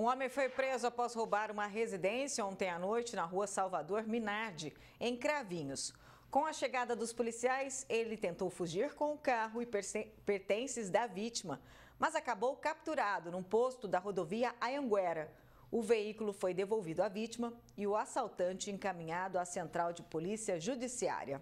Um homem foi preso após roubar uma residência ontem à noite na rua Salvador Minardi, em Cravinhos. Com a chegada dos policiais, ele tentou fugir com o carro e pertences da vítima, mas acabou capturado num posto da rodovia Ayanguera. O veículo foi devolvido à vítima e o assaltante encaminhado à Central de Polícia Judiciária.